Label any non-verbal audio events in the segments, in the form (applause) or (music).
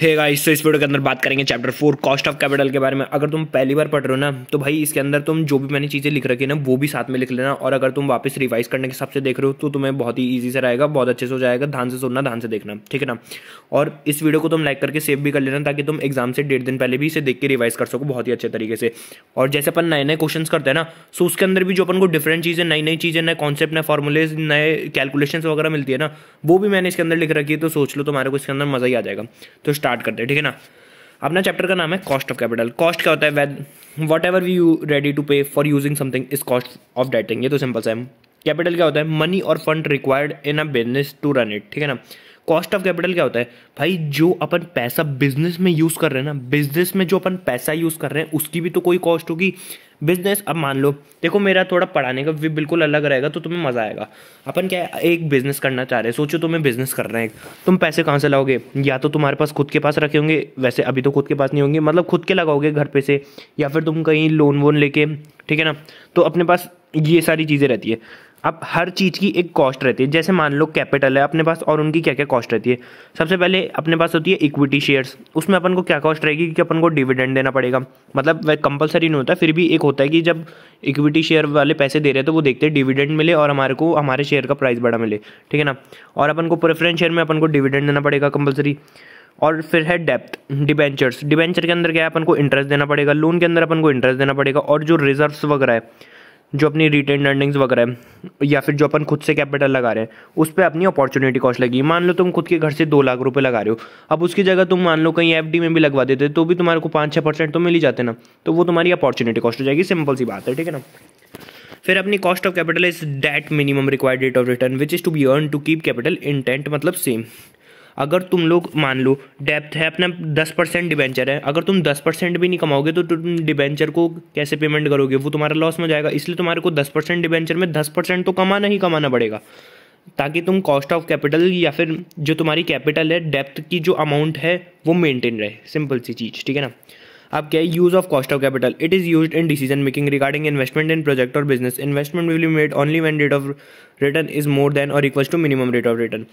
hey guys तो इस video के अंदर बात करेंगे chapter four cost of capital के बारे में अगर तुम पहली बार पढ़ रहे हो ना तो भाई इसके अंदर तुम जो भी मैंने चीज़ें लिख रखी है ना वो भी साथ में लिख लेना और अगर तुम वापस रिवाइज करने के हिसाब से देख रहे हो तो तुम्हें बहुत ही ईजी से रहेगा बहुत अच्छे से हो जाएगा ध्यान से सुनना ध्यान से देखना ठीक है ना और इस वीडियो को तुम लाइक करके सेव भी कर लेना ताकि तुम एग्जाम से डेढ़ दिन पहले भी इसे देख के रिवाइज कर सको बहुत ही अच्छे तरीके से और जैसे अपन नए नए क्वेश्चन करते हैं ना सो उसके अंदर भी जो अपन को डिफरेंट चीज़ें नई नई चीज़ें नए कॉन्सेप्ट नए फॉर्मुलेज नए कैलकुलेशन वगैरह मिलती है ना वो भी मैंने इसके अंदर लिख रखी है तो सोच लो तुम्हारे को इसके अंदर मज़ा ही आ जाएगा तो स्टार्ट करते हैं ठीक है ना अपना चैप्टर का नाम है कॉस्ट ऑफ कैपिटल कॉस्ट क्या होता है whatever we you ready to pay for using something is cost of dating ये तो सिंपल सा है कैपिटल क्या होता है मनी और fund required in a business to run it ठीक है ना कॉस्ट ऑफ कैपिटल क्या होता है भाई जो अपन पैसा बिजनेस में यूज़ कर रहे हैं ना बिजनेस में जो अपन पैसा यूज़ कर रहे हैं उसकी भी तो कोई कॉस्ट होगी बिजनेस अब मान लो देखो मेरा थोड़ा पढ़ाने का भी बिल्कुल अलग रहेगा तो तुम्हें मज़ा आएगा अपन क्या है एक बिजनेस करना चाह रहे हैं सोचो तुम्हें बिजनेस कर रहे हैं तुम पैसे कहाँ से लाओगे या तो तुम्हारे पास खुद के पास रखे होंगे वैसे अभी तो खुद के पास नहीं होंगे मतलब खुद के लगाओगे घर पे से या फिर तुम कहीं लोन वोन लेके ठीक है ना तो अपने पास ये सारी चीज़ें रहती है अब हर चीज़ की एक कॉस्ट रहती है जैसे मान लो कैपिटल है अपने पास और उनकी क्या क्या कॉस्ट रहती है सबसे पहले अपने पास होती है इक्विटी शेयर्स उसमें अपन को क्या कॉस्ट रहेगी कि अपन को डिविडेंड देना पड़ेगा मतलब वह कंपलसरी नहीं होता फिर भी एक होता है कि जब इक्विटी शेयर वाले पैसे दे रहे हैं तो वो देखते हैं डिविडेंड मिले और हमारे को हमारे शेयर का प्राइस बड़ा मिले ठीक है ना और अपन को प्रेफरेंस शेयर में अपन को डिविडेंड देना पड़ेगा कंपलसरी और फिर है डेप्थ डिबेंचर्स डिबेंचर के अंदर क्या है अपन को इंटरेस्ट देना पड़ेगा लोन के अंदर अपन को इंटरेस्ट देना पड़ेगा और जो रिजर्व्स वगैरह है जो अपनी रिटेन अर्निंग्स वगैरह या फिर जो अपन खुद से कैपिटल लगा रहे हैं उस पर अपनी अपॉर्चुनिटी कॉस्ट लगी मान लो तुम खुद के घर से दो लाख रुपए लगा रहे हो अब उसकी जगह तुम मान लो कहीं एफ में भी लगवा देते तो भी तुम्हारे को पाँच छः परसेंट तो मिल ही जाते ना तो वो तुम्हारी अपॉर्चुनिटी कॉस्ट हो जाएगी सिंपल सी बात है ठीक है ना फिर अपनी cost of capital is that minimum required rate of return which is to be earn to keep capital intent मतलब सेम अगर तुम लोग मान लो डेप्थ है अपना दस परसेंट डिबेंचर है अगर तुम दस परसेंट भी नहीं कमाओगे तो तुम डिबेंचर को कैसे पेमेंट करोगे वो तुम्हारा लॉस में जाएगा इसलिए तुम्हारे को दस परसेंट डिबेंचर में दस परसेंट तो कमाना ही कमाना पड़ेगा ताकि तुम कॉस्ट ऑफ कैपिटल या फिर जो तुम्हारी कैपिटल है डेप्थ की जो अमाउंट है वो मेंटेन रहे सिंपल सी चीज़ ठीक है ना अब क्या है use of cost of capital it is use in decision making regarding investment in project और business investment will be made only when rate of return is more than और equal to minimum rate of return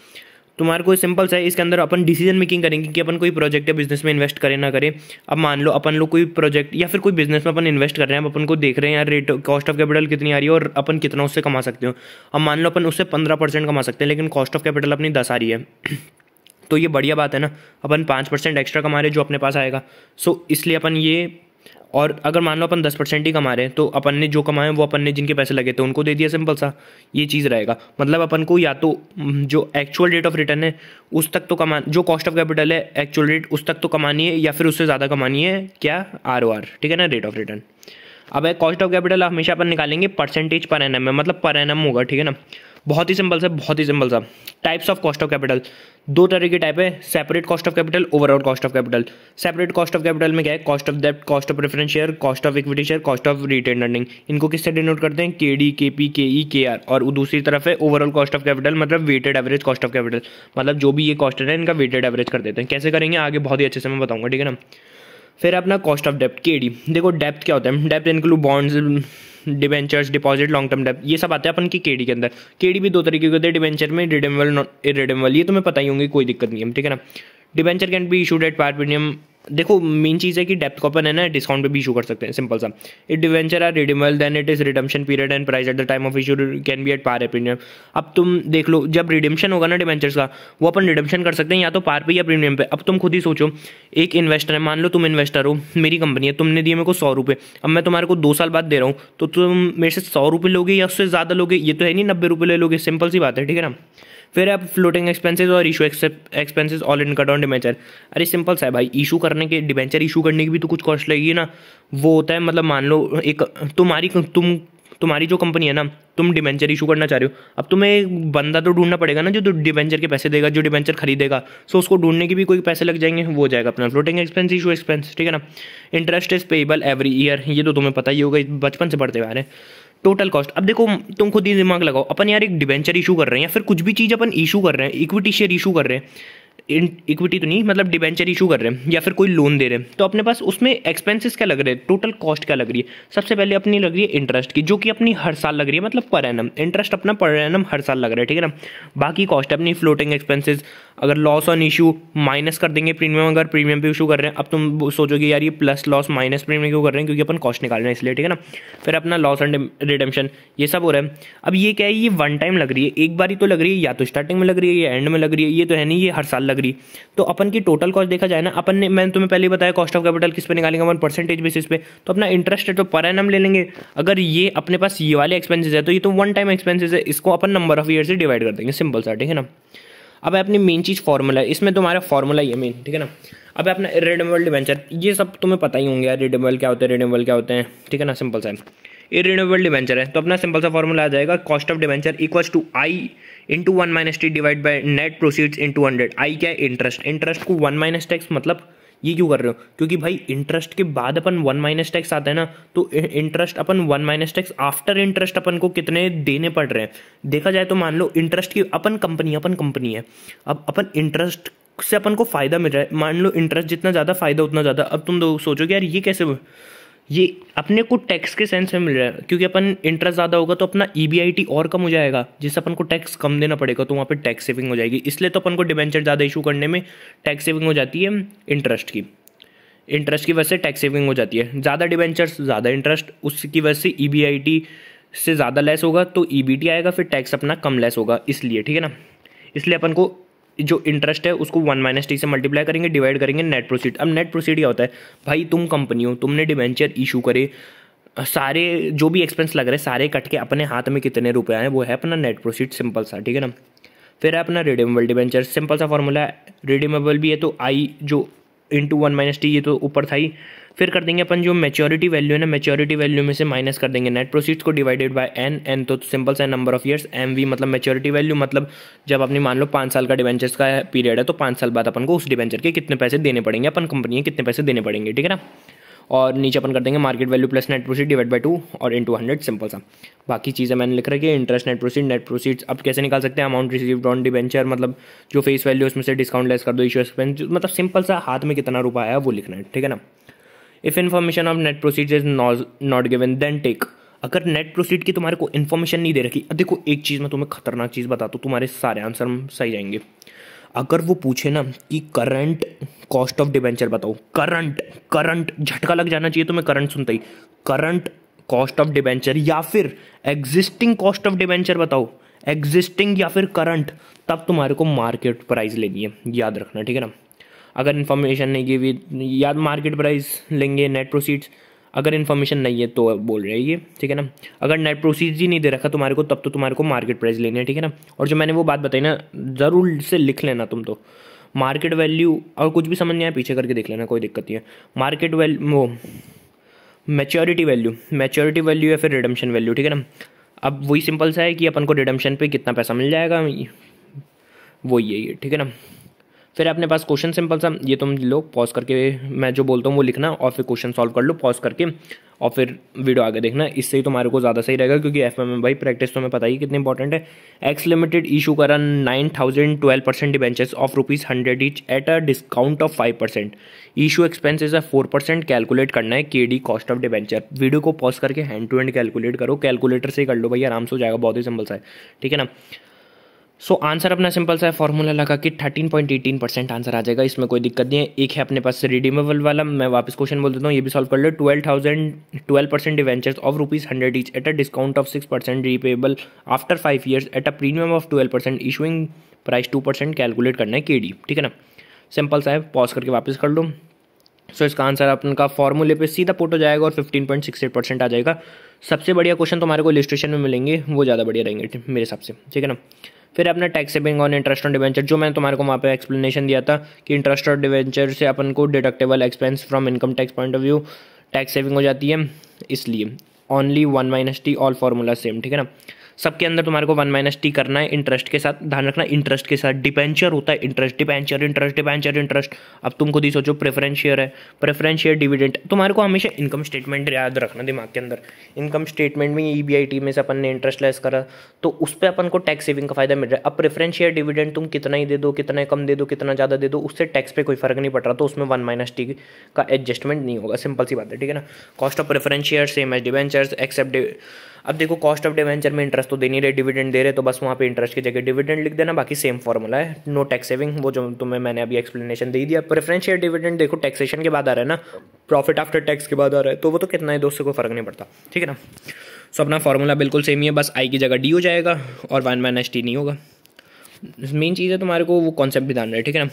तुम्हारे कोई simple सा है इसके अंदर अपन decision making करेंगे कि अपन कोई प्रोजेक्ट या बिजनेस में इन्वेस्ट करें ना करें अब मान लो अपन लोग कोई प्रोजेक्ट या फिर कोई बिजनेस में अपन इन्वेस्ट कर रहे हैं अब अपन को देख रहे हैं यार रेट कॉस्ट ऑफ कैपिटल कितनी आ रही है और अपन कितना उससे कमा सकते हो अब मान लो अपन उससे पंद्रह परसेंट कमा सकते हैं लेकिन कॉस्ट ऑफ कैपिटल अपनी दस आ रही है (clears throat) तो ये बढ़िया बात है ना अपन पाँच परसेंट एक्स्ट्रा कमा रहे जो अपने पास आएगा सो इसलिए अपन ये और अगर मान लो अपन दस परसेंट ही कमा रहे हैं तो अपन ने जो कमाए वो अपन ने जिनके पैसे लगे थे उनको दे दिया सिंपल सा ये चीज़ रहेगा मतलब अपन को या तो जो एक्चुअल रेट ऑफ रिटर्न है उस तक तो कमा जो कॉस्ट ऑफ कैपिटल है एक्चुअल रेट उस तक तो कमानी है या फिर उससे ज़्यादा कमानी है क्या आर ओ आर ठीक है ना रेट ऑफ रिटर्न अब कॉस्ट ऑफ कैपिटल हमेशा अपन निकालेंगे परसेंटेज पर एन एम में मतलब पर एन एम होगा ठीक है ना बहुत ही सिंपल सा बहुत ही सिंपल सा types of cost of capital दो तरह के टाइप है separate cost of capital overall cost of capital separate cost of capital में क्या है कॉस्ट ऑफ डेप्ट cost of preference share cost of equity share cost of retain earning इनको किससे डिनोट करते हैं के डी के पी के ई के आर और दूसरी तरफ है ओवरऑल कॉस्ट ऑफ कैपिटल मतलब weighted average cost of capital मतलब जो भी ये कॉस्ट है इनका वेटेड एवरेज कर देते हैं कैसे करेंगे आगे बहुत ही अच्छे से मैं बताऊंगा ठीक है ना फिर अपना कॉस्ट ऑफ डेप्ट के डी देखो डेप्थ क्या होता है depth include bonds debentures deposit long term depth ये सब आते हैं अपन की केडी के अंदर केडी भी दो तरीके के होते हैं डिवेंचर में नॉन इरेडेमबल ये तो मैं पता ही होंगे कोई दिक्कत नहीं है ठीक है ना debenture can be issued at par premium देखो मेन चीज़ है कि डेप्थ कॉपन है ना डिस्काउंट पे भी इशू कर सकते हैं सिंपल सा it debenture are redeemable then it is redemption period and price at the time of issue can be at par premium अब तुम देख लो जब रिडम्शन होगा ना डिवेंचर्स का वो अपन रिडम्शन कर सकते हैं या तो पार पे या प्रीमियम पे अब तुम खुद ही सोचो एक इन्वेस्टर है मान लो तुम इन्वेस्टर हो मेरी कंपनी है तुमने दिए मेरे को सौ रुपये अब मैं तुम्हारे को दो साल बाद दे रहा हूँ तो तुम मेरे से सौ रुपये लोगे या उससे ज़्यादा लोगे ये तो है नहीं नब्बे रुपये ले लोगे सिंपल सी बात है ठीक है ना फिर आप फ्लोटिंग एक्सपेंसेस और issue expenses all in cut on debenture अरे सिंपल सा है भाई इशू करने के डिबेंचर इशू करने की भी तो कुछ कॉस्ट लगेगी ना वो होता है मतलब मान लो एक तुम्हारी तुम तुम्हारी जो कंपनी है ना तुम डिबेंचर इशू करना चाह रहे हो अब तुम्हें एक बंदा तो ढूंढना पड़ेगा ना जो तो डिबेंचर के पैसे देगा जो डिबेंचर खरीदेगा सो उसको ढूंढने के भी कोई पैसे लग जाएंगे वो जाएगा अपना फ्लोटिंग एक्सपेंस इशू एक्सपेंस ठीक है ना interest is payable every year ये तो तुम्हें पता ही होगा बचपन से पढ़ते हुए आ रहे हैं टोटल कॉस्ट अब देखो तुम खुद ही दिमाग लगाओ अपन यार एक डिवेंचर इशू कर रहे हैं या फिर कुछ भी चीज़ अपन इशू कर रहे हैं इक्विटी शेयर इशू कर रहे हैं इक्विटी तो नहीं मतलब डिबेंचर इशू कर रहे हैं या फिर कोई लोन दे रहे हैं तो अपने पास उसमें एक्सपेंसिस क्या लग रहे हैं टोटल कॉस्ट क्या लग रही है सबसे पहले अपनी लग रही है इंटरेस्ट की जो कि अपनी हर साल लग रही है मतलब पर एनम इंटरेस्ट अपना पर एनम हर साल लग रहा है ठीक है ना बाकी कॉस्ट अपनी फ्लोटिंग एक्सपेंसिस अगर लॉस ऑन इशू माइनस कर देंगे प्रीमियम अगर प्रीमियम पे इशू कर रहे हैं अब तुम सोचोगे यार ये प्लस लॉस माइनस प्रीमियम क्यों कर रहे हैं क्योंकि अपन कॉस्ट निकाल रहे हैं इसलिए ठीक है ना फिर अपना लॉस एंड रिडेम्पशन ये सब हो रहा है अब ये क्या है ये वन टाइम लग रही है एक बार ही तो लग रही है या तो स्टार्टिंग में लग रही है या एंड में लग रही है ये तो है नहीं ये हर साल लग कैटेगरी तो अपन की टोटल कॉस्ट देखा जाए ना अपन ने मैंने तुम्हें पहले बताया कॉस्ट ऑफ कैपिटल किस पे निकालेंगे अपन परसेंटेज बेसिस पे तो अपना इंटरेस्ट रेट तो पर एन ले लेंगे अगर ये अपने पास ये वाले एक्सपेंसिस है तो ये तो वन टाइम एक्सपेंसिस है इसको अपन नंबर ऑफ ईयर से डिवाइड कर देंगे सिंपल सा ठीक है ना अब अपनी मेन चीज़ फॉर्मूला है इसमें तुम्हारा फॉर्मूला ही है मेन ठीक है ना अब अपना रिडेबल डिवेंचर ये सब तुम्हें पता ही होंगे यार रिडेबल क्या होते हैं रिडेबल क्या होते हैं ठीक है ना सिंपल सा इरेन्यूएबल डिवेंचर है तो अपना सिंपल सा फॉर्मूला आ जाएगा cost of debenture equals to I into one minus T divide by net proceeds into hundred I क्या इंटरेस्ट इंटरेस्ट को वन माइनस टैक्स मतलब ये क्यों कर रहे हो क्योंकि भाई इंटरेस्ट के बाद अपन वन माइनस टैक्स आता है ना तो इंटरेस्ट अपन one minus tax after interest अपन को कितने देने पड़ रहे हैं देखा जाए तो मान लो इंटरेस्ट की अपन कंपनी अपन कंपनी है अब अपन इंटरेस्ट से अपन को फ़ायदा मिल रहा है मान लो इंटरेस्ट जितना ज़्यादा फ़ायदा उतना ज़्यादा अब तुम सोचो सोचोगे यार ये कैसे ये अपने को टैक्स के सेंस में मिल रहा है क्योंकि अपन इंटरेस्ट ज़्यादा होगा तो अपना ई e और कम हो जाएगा जिससे अपन को टैक्स कम देना पड़ेगा तो वहाँ पे टैक्स सेविंग हो जाएगी इसलिए तो अपन को डिबेंचर ज़्यादा इशू करने में टैक्स सेविंग हो जाती है इंटरेस्ट की इंटरेस्ट की वजह से टैक्स सेविंग हो जाती है ज़्यादा डिबेंचर्स ज़्यादा इंटरेस्ट उसकी वजह से ई e से ज़्यादा लेस होगा तो ई e आएगा फिर टैक्स अपना कम लेस होगा इसलिए ठीक है ना इसलिए अपन को जो इंटरेस्ट है उसको वन माइनस टी से मल्टीप्लाई करेंगे डिवाइड करेंगे नेट प्रोसीड अब नेट प्रोसीड क्या होता है भाई तुम कंपनी हो तुमने डिवेंचर इशू करे सारे जो भी एक्सपेंस लग रहे हैं सारे कट के अपने हाथ में कितने रुपए आए वो है अपना नेट प्रोसीड सिंपल सा ठीक है ना फिर है अपना रिडीमेबल डिवेंचर सिंपल सा फॉर्मूला है रिडीमेबल भी है तो आई जो इंटू वन माइनस टी ये तो ऊपर था ही फिर कर देंगे अपन जो मेच्योरिटी वैल्यू है ना मेच्योरिटी वैल्यू में से माइनस कर देंगे नेट प्रोसीड्स को डिवाइडेड बाय एन एन तो सिंपल सा number of years M V मतलब मेच्योरिटी वैल्यू मतलब जब अपनी मान लो पाँच साल का डिवेंचर्स का पीरियड है तो पाँच साल बाद अपन को उस डिवेंचर के कितने पैसे देने पड़ेंगे अपन कंपनी के कितने पैसे देने पड़ेंगे ठीक है ना और नीचे अपन कर देंगे market value plus net proceed divide by two और टू हंड्रेड सिंपल सा बाकी चीज़ें मैंने लिख रखी है interest net proceed net proceeds अब कैसे निकाल सकते हैं अमाउंट रिसीव्ड ऑन डिवेंचर मतलब जो फेस वैल्यू उसमें से डिस्काउंट लेस कर दो इशू एक्सपेंस मतलब सिंपल सा हाथ में कितना रुपया आया वो लिखना है ठीक है ना if information of net proceed is not given then take अगर नेट प्रोसीड की तुम्हारे को इन्फॉर्मेशन नहीं दे रखी अब देखो एक चीज़ मैं तुम्हें खतरनाक चीज़ बताता हूँ तुम्हारे सारे आंसर सही जाएंगे अगर वो पूछे ना कि करंट कॉस्ट ऑफ डिबेंचर बताओ करंट करंट झटका लग जाना चाहिए तुम्हें करंट सुनता ही करंट कॉस्ट ऑफ डिबेंचर या फिर एग्जिस्टिंग कॉस्ट ऑफ डिबेंचर बताओ एग्जिस्टिंग या फिर करंट तब तुम्हारे को मार्केट प्राइस लेनी है याद रखना ठीक है ना अगर इन्फॉर्मेशन नहीं गिवी या मार्केट प्राइस लेंगे नेट प्रोसीड्स अगर इन्फॉर्मेशन नहीं है तो बोल रहे ये ठीक है ना अगर नेट प्रोसीड्स ही नहीं दे रखा तुम्हारे को तब तो तुम्हारे को मार्केट प्राइस लेनी है ठीक है ना और जो मैंने वो बात बताई ना ज़रूर से लिख लेना तुम तो मार्केट वैल्यू और कुछ भी समझ नहीं आया पीछे करके देख लेना कोई दिक्कत नहीं है मार्केट वैल्यू वो मेच्योरिटी वैल्यू मेच्योरिटी वैल्यू या फिर रिडम्शन वैल्यू ठीक है ना अब वही सिंपल सा है कि अपन को रिडम्शन पे कितना पैसा मिल जाएगा वही है ये ठीक है ना फिर अपने पास क्वेश्चन सिंपल सा ये तुम लोग पॉज करके मैं जो बोलता हूँ वो लिखना और फिर क्वेश्चन सॉल्व कर लो पॉज करके और फिर वीडियो आगे देखना इससे ही तुम्हारे को ज़्यादा सही रहेगा क्योंकि एफ एम भाई प्रैक्टिस तो हमें पता ही कितनी इंपॉर्टेंट है एक्स लिमिटेड इशू करा nine thousand twelve percent debentures of rupees hundred each at a discount of five percent issue expenses है फोर परसेंट कैलकुलेट करना है के the cost of debenture video को पॉज करके हैंड टू हैंड कैलकुलेट करो calculator से कर लो भाई आराम से हो जाएगा बहुत ही सिंपल सा है ठीक है ना सो so, आंसर अपना सिंपल सा है फॉर्मूला लगा कि 13.18 परसेंट आंसर आ जाएगा इसमें कोई दिक्कत नहीं है एक है अपने पास रिडीमेबल वाला मैं वापस क्वेश्चन बोल देता हूँ ये भी सॉल्व कर लो 12,000 thousand twelve percent debentures of rupees hundred each at a discount of six percent repayable after five years at a premium of twelve percent issuing price two percent calculate करना है के डी ठीक है ना simple सा है pause करके वापस कर लो सो so, इसका आंसर अपन का फॉर्मूले पे सीधा फोटो जाएगा और 15.68 परसेंट आ जाएगा सबसे बढ़िया क्वेश्चन तुम्हारे को लिस्टेशन में मिलेंगे वो ज़्यादा बढ़िया रहेंगे मेरे हिसाब से ठीक है ना फिर अपना tax saving on interest on debenture जो मैंने तुम्हारे को वहाँ पे एक्सप्लेनेशन दिया था कि इंटरेस्ट ऑन डिवेंचर से अपन को deductible expense from income tax point of view tax saving हो जाती है इसलिए only one minus T all formula same ठीक है ना सबके अंदर तुम्हारे को वन माइनस टी करना है इंटरेस्ट के साथ ध्यान रखना इंटरेस्ट के साथ डिपेंचर होता है interest debenture interest debenture interest अब तुम खुद ही सोचो प्रेफरेंस शेयर है प्रेफरेंस शेयर डिविडेंट तुम्हारे को हमेशा इनकम स्टेटमेंट याद रखना दिमाग के अंदर इनकम स्टेटमेंट में ई बी आई टी में से अपन ने इंटरेस्ट लेस करा तो उस पर अपन को टैक्स सेविंग का फायदा मिल रहा है अब प्रेफरेंस शेयर डिविडेंट तुम कितना ही दे दो कितना कम दे दो कितना ज़्यादा दे दो उससे टैक्स पे कोई फर्क नहीं पड़ रहा तो उसमें वन माइनस टी का एडजस्टमेंट नहीं होगा सिंपल सी बात है ठीक है ना cost of preference share same as debentures except अब देखो कॉस्ट ऑफ डिवेंचर में इंटरेस्ट तो दे नहीं रहे डिविडेंड दे रहे तो बस वहाँ पे इंटरेस्ट की जगह डिविडेंड लिख देना बाकी सेम फॉर्मूला है नो टैक्स सेविंग वो जो तुम्हें मैंने अभी एक्सप्लेनेशन दे दिया प्रेफरेंस शेयर डिविडेंड देखो टैक्सेशन के बाद आ रहा है ना प्रॉफिट आफ्टर टैक्स के बाद आ रहा है तो वो तो कितना है दोस्तों को फर्क नहीं पड़ता ठीक है ना सो अपना फॉर्मूला बिल्कुल सेम ही है बस आई की जगह डी हो जाएगा और वन माइनस टी नहीं होगा मेन चीज़ है तुम्हारे को वो कॉन्सेप्ट भी ध्यान रहे ठीक है ना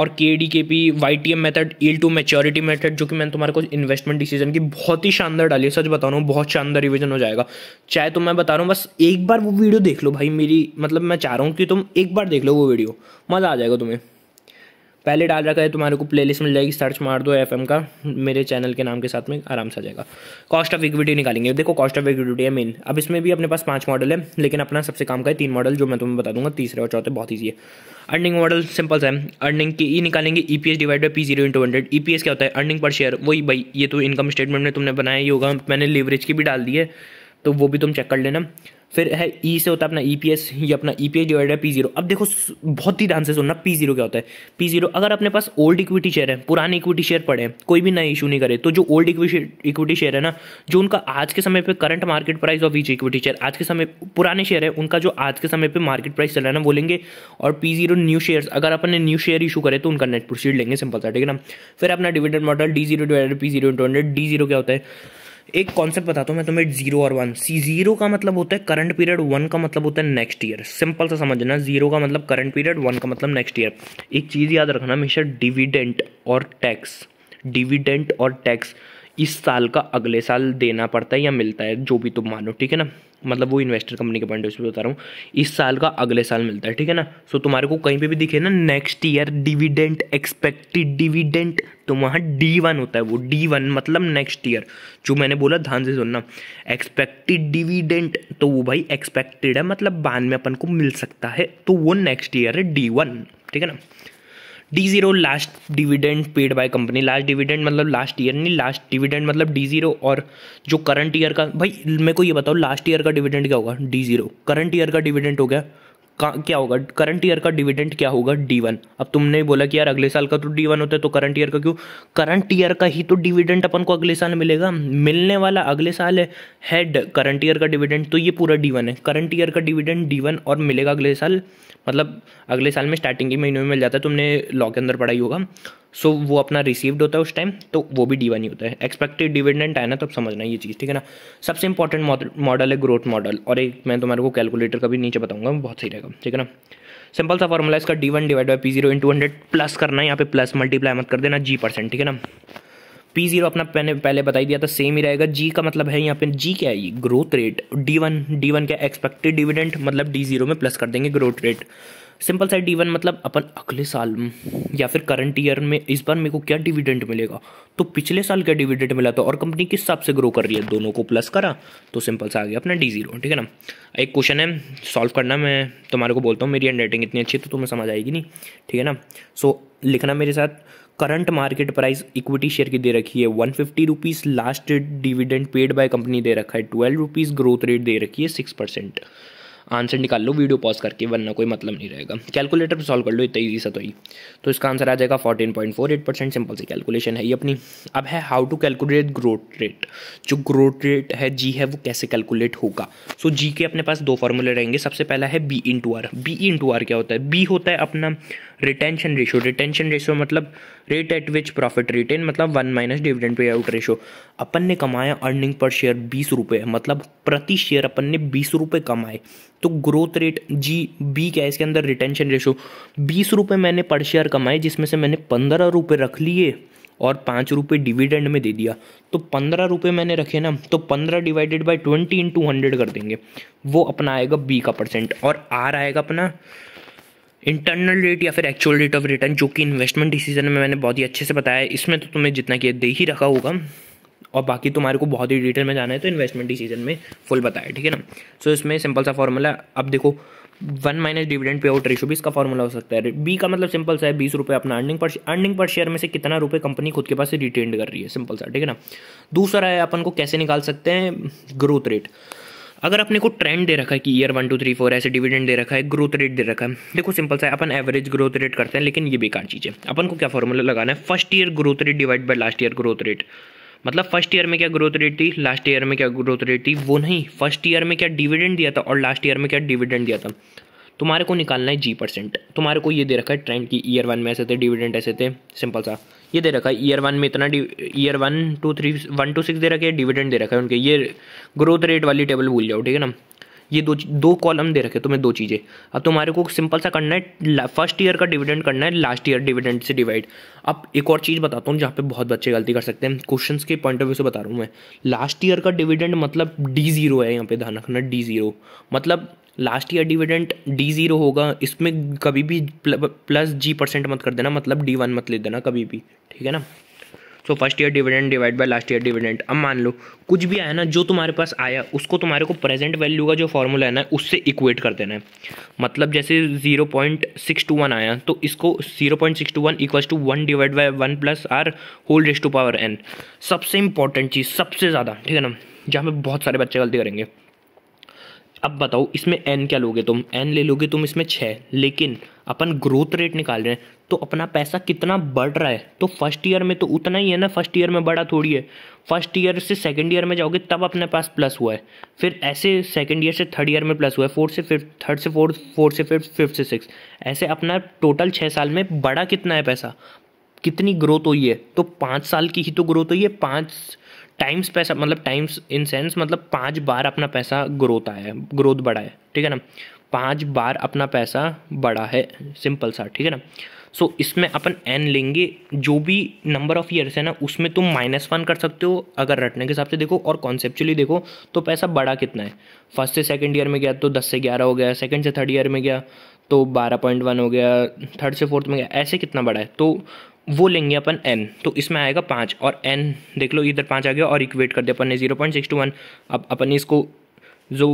और के डी के P Y T M method yield to maturity method जो कि मैंने तुम्हारे को इन्वेस्टमेंट डिसीजन की बहुत ही शानदार डाली है सच बता रहा हूँ बहुत शानदार रिविजन हो जाएगा चाहे तो मैं बता रहा हूँ बस एक बार वो वीडियो देख लो भाई मेरी मतलब मैं चाह रहा हूँ कि तुम एक बार देख लो वो वीडियो मज़ा आ जाएगा तुम्हें पहले डाल रखा है तुम्हारे को प्लेलिस्ट मिल जाएगी सर्च मार दो एफएम का मेरे चैनल के नाम के साथ में आराम से आ जाएगा कॉस्ट ऑफ इक्विटी निकालेंगे देखो कॉस्ट ऑफ इक्विटी है मेन अब इसमें भी अपने पास पांच मॉडल है लेकिन अपना सबसे काम का है तीन मॉडल जो मैं तुम्हें बता दूंगा तीसरे और चौथे बहुत ईजी है अर्निंग मॉडल सिंपल है अर्निंग की ई निकालेंगे E P S divide by P zero into hundred E P S क्या होता है अर्निंग पर शेयर वही भाई ये तो इनकम स्टेटमेंट में तुमने बनाया ही होगा मैंने लेवरेज की भी डाल दी है तो वो भी तुम चेक कर लेना फिर है ई e से होता है अपना ई पी एस ये अपना ई पी एस डिवाइड है पी जीरो अब देखो बहुत ही ध्यान से सुनना पी जीरो क्या होता है पी जीरो अगर अपने पास ओल्ड इक्विटी शेयर है पुराने इक्विटी शेयर पड़े हैं कोई भी नया इशू नहीं करे तो जो ओल्ड इक्विटी शेयर है ना जो उनका आज के समय पर current market price of each equity share आज के समय पुराने शेयर है उनका जो आज के समय पर मार्केट प्राइस चल रहा है ना वो लेंगे और पी जीरो न्यू शेयर अगर अपने न्यू शेयर इशू करें तो उनका नेट प्रोसीड लेंगे सिंपल सा ठीक है ना फिर अपना dividend model D zero divide P zero into hundred D zero क्या होता है एक कॉन्सेप्ट बताता हूँ मैं तुम्हें जीरो और वन सी जीरो का मतलब होता है करंट पीरियड वन का मतलब होता है नेक्स्ट ईयर सिंपल सा समझना जीरो का मतलब करंट पीरियड वन का मतलब नेक्स्ट ईयर एक चीज़ याद रखना हमेशा डिविडेंट और टैक्स डिविडेंट और टैक्स इस साल का अगले साल देना पड़ता है या मिलता है जो भी तुम मानो ठीक है ना मतलब वो इन्वेस्टर कंपनी के पॉइंट ऑफ व्यू बता रहा हूँ इस साल का अगले साल मिलता है ठीक है ना सो तुम्हारे को कहीं पे भी दिखे ना next year dividend expected dividend तो वहाँ डी वन होता है वो डी वन मतलब नेक्स्ट ईयर जो मैंने बोला ध्यान से सुनना एक्सपेक्टेड डिविडेंट तो वो भाई एक्सपेक्टेड है मतलब बाद में अपन को मिल सकता है तो वो नेक्स्ट ईयर है डी वन ठीक है ना D zero last dividend paid by company last dividend मतलब लास्ट ईयर नहीं लास्ट डिविडेंड मतलब डी जीरो और जो करंट ईयर का भाई मेरे को ये बताओ लास्ट ईयर का डिविडेंड क्या होगा डी जीरो करंट ईयर का डिविडेंड हो गया क्या होगा करंट ईयर का डिविडेंड क्या होगा डी वन अब तुमने बोला कि यार अगले साल का तो डी वन होता है तो करंट ईयर का क्यों करंट ईयर का ही तो डिविडेंड अपन को अगले साल मिलेगा मिलने वाला अगले साल है हेड करंट ईयर का डिविडेंड तो ये पूरा डी वन है करंट ईयर का डिविडेंड डी वन और मिलेगा अगले साल मतलब अगले साल में स्टार्टिंग के महीने में मिल जाता है तुमने लॉ के अंदर पढ़ाई होगा सो so, वो अपना रिसीव्ड होता है उस टाइम तो वो भी डी वन ही होता है एक्सपेक्टेड डिविडेंट आया ना तब समझना ये चीज़ ठीक है ना सबसे इंपॉर्टेंट मॉडल है ग्रोथ मॉडल और एक मैं तुम्हारे को कैलकुलेटर का भी नीचे बताऊंगा बहुत सही रहेगा ठीक है ना सिंपल सा फॉर्मूला इसका D one divide by P zero into hundred plus करना है यहाँ पे प्लस मल्टीप्लाई मत कर देना जी परसेंट ठीक है ना पी जीरो अपना मैंने पहले बता दिया था सेम ही रहेगा जी का मतलब है यहाँ पे जी क्या है growth rate D one D one क्या एक्सपेक्टेड डिविडेंट मतलब डी जीरो में प्लस कर देंगे ग्रोथ रेट सिंपल सा डी वन मतलब अपन अगले साल या फिर करंट ईयर में इस बार मेरे को क्या डिविडेंट मिलेगा तो पिछले साल क्या डिविडेंट मिला था और कंपनी किस हिसाब से ग्रो कर रही है दोनों को प्लस करा तो सिंपल सा आ गया अपना डी जीरो ठीक है ना एक क्वेश्चन है सॉल्व करना मैं तुम्हारे को बोलता हूँ मेरी हैंड राइटिंग इतनी अच्छी तो तुम्हें समझ आएगी नहीं ठीक है ना सो लिखना मेरे साथ current market price equity share की दे रखी है one fifty rupees last dividend paid by company दे रखा है ट्वेल्व रुपीज़ ग्रोथ रेट दे रखी है सिक्स परसेंट आंसर निकाल लो वीडियो पॉज करके वरना कोई मतलब नहीं रहेगा कैलकुलेटर पर सॉल्व कर लो इतना ईजी सा तो ही तो इसका आंसर आ जाएगा fourteen point four eight percent simple सी कैलकुलेशन है ये अपनी अब है how to calculate growth rate जो ग्रोथ रेट है जी है वो कैसे कैलकुलेट होगा सो so, जी के अपने पास दो फॉर्मूले रहेंगे सबसे पहला है B into R B into R क्या होता है बी होता है अपना रिटेंशन रेशो रिटेंशन रेशो मतलब rate at which profit retain मतलब one minus dividend pay out ratio अपन ने कमाया अर्निंग पर शेयर बीस रुपये मतलब प्रति शेयर अपन ने बीस रुपये कमाए तो ग्रोथ रेट जी बी क्या है इसके अंदर रिटेंशन रेशो बीस रुपये मैंने पर शेयर कमाए जिसमें से मैंने पंद्रह रुपये रख लिए और पाँच रुपये डिविडेंड में दे दिया तो पंद्रह रुपये मैंने रखे ना तो पंद्रह divided by twenty into hundred कर देंगे वो अपना आएगा बी का परसेंट और आर आएगा अपना इंटरनल रेट या फिर एक्चुअल रेट ऑफ रिटर्न जो कि इन्वेस्टमेंट डिसीजन में मैंने बहुत ही अच्छे से बताया है इसमें तो तुम्हें जितना किया दे ही रखा होगा और बाकी तुम्हारे को बहुत ही डिटेल में जाना है तो इन्वेस्टमेंट डिसीजन में फुल बताया ठीक है ना सो so, इसमें सिंपल सा फॉर्मूला अब देखो one minus dividend pay out ratio भी इसका फॉर्मूला हो सकता है बी का मतलब सिंपल सा है बीस रुपये अपना earning per earning per share में से कितना रुपये कंपनी खुद के पास रिटेन कर रही है सिंपल सा ठीक है ना दूसरा है अपन को कैसे निकाल सकते हैं ग्रोथ रेट अगर अपने को ट्रेंड दे रखा है कि year one two three four ऐसे डिविडेंड दे रखा है ग्रोथ रेट दे रखा है देखो सिंपल सा है अपन एवरेज ग्रोथ रेट करते हैं लेकिन ये बेकार चीज़ है अपन को क्या फॉर्मूला लगाना है first year growth rate divide by last year growth rate मतलब फर्स्ट ईयर में क्या ग्रोथ रेट थी लास्ट ईयर में क्या ग्रोथ रेट थी वो नहीं फर्स्ट ईयर में क्या डिविडेंड दिया था और लास्ट ईयर में क्या डिविडेंड दिया था तुम्हारे को निकालना है जी परसेंट तुम्हारे को ये दे रखा है ट्रेंड कि ईयर वन में ऐसे थे डिविडेंड ऐसे थे सिंपल सा ये दे रखा है ईयर वन में इतना year one two three one two six दे रखे है डिविडेंड दे रखा है उनके ये ग्रोथ रेट वाली टेबल भूल जाओ ठीक है ना ये दो दो कॉलम दे रखे तुम्हें दो चीज़ें अब तुम्हारे को सिंपल सा करना है फर्स्ट ईयर का डिविडेंड करना है लास्ट ईयर डिविडेंड से डिवाइड अब एक और चीज़ बताता हूँ जहाँ पे बहुत बच्चे गलती कर सकते हैं क्वेश्चंस के पॉइंट ऑफ व्यू से बता रहा हूँ मैं लास्ट ईयर का डिविडेंड मतलब डी जीरो है यहाँ पे ध्यान रखना डी जीरो मतलब last year dividend D zero होगा इसमें कभी भी प्लस जी परसेंट मत कर देना मतलब डी वन मत ले देना कभी भी ठीक है ना so first year dividend divide by last year dividend अब मान लो कुछ भी आया ना जो तुम्हारे पास आया उसको तुम्हारे को प्रेजेंट वैल्यू का जो फॉर्मूला है ना उससे इक्वेट कर देना है मतलब जैसे zero point six two one आया तो इसको zero point six two one equal to one divide by one plus R whole raise to power N सबसे इंपॉर्टेंट चीज़ सबसे ज़्यादा ठीक है ना जहाँ पे बहुत सारे बच्चे गलती करेंगे अब बताओ इसमें एन क्या लोगे तुम एन ले लोगे तुम इसमें छः लेकिन अपन ग्रोथ रेट निकाल रहे हैं तो अपना पैसा कितना बढ़ रहा है तो फर्स्ट ईयर में तो उतना ही है ना फर्स्ट ईयर में बढ़ा थोड़ी है फर्स्ट ईयर से सेकंड ईयर में जाओगे तब अपने पास प्लस हुआ है फिर ऐसे सेकंड ईयर से थर्ड ईयर में प्लस हुआ है फोर्थ से फिफ्थ थर्ड से फोर्थ फोर्थ से फिफ्थ फिफ्थ से सिक्स ऐसे अपना टोटल छः साल में बढ़ा कितना है पैसा कितनी ग्रोथ हुई है तो पाँच साल की ही तो ग्रोथ हुई है पाँच टाइम्स पैसा मतलब टाइम्स इन सेंस मतलब पाँच बार अपना पैसा ग्रोथ आया है ग्रोथ बढ़ा है ठीक है ना पाँच बार अपना पैसा बढ़ा है सिंपल सा ठीक है ना सो so, इसमें अपन एन लेंगे जो भी नंबर ऑफ ईयर्स है ना उसमें तुम माइनस वन कर सकते हो अगर रटने के हिसाब से देखो और कॉन्सेप्चुअली देखो तो पैसा बड़ा कितना है फर्स्ट से सेकंड ईयर में गया तो दस से ग्यारह हो गया सेकंड से थर्ड ईयर में गया तो बारह पॉइंट वन हो गया थर्ड से फोर्थ में गया ऐसे कितना बड़ा है तो वो लेंगे अपन एन तो इसमें आएगा पाँच और एन देख लो इधर पाँच आ गया और इक्वेट कर दिया अपन ने zero point six two one अब अपन इसको जो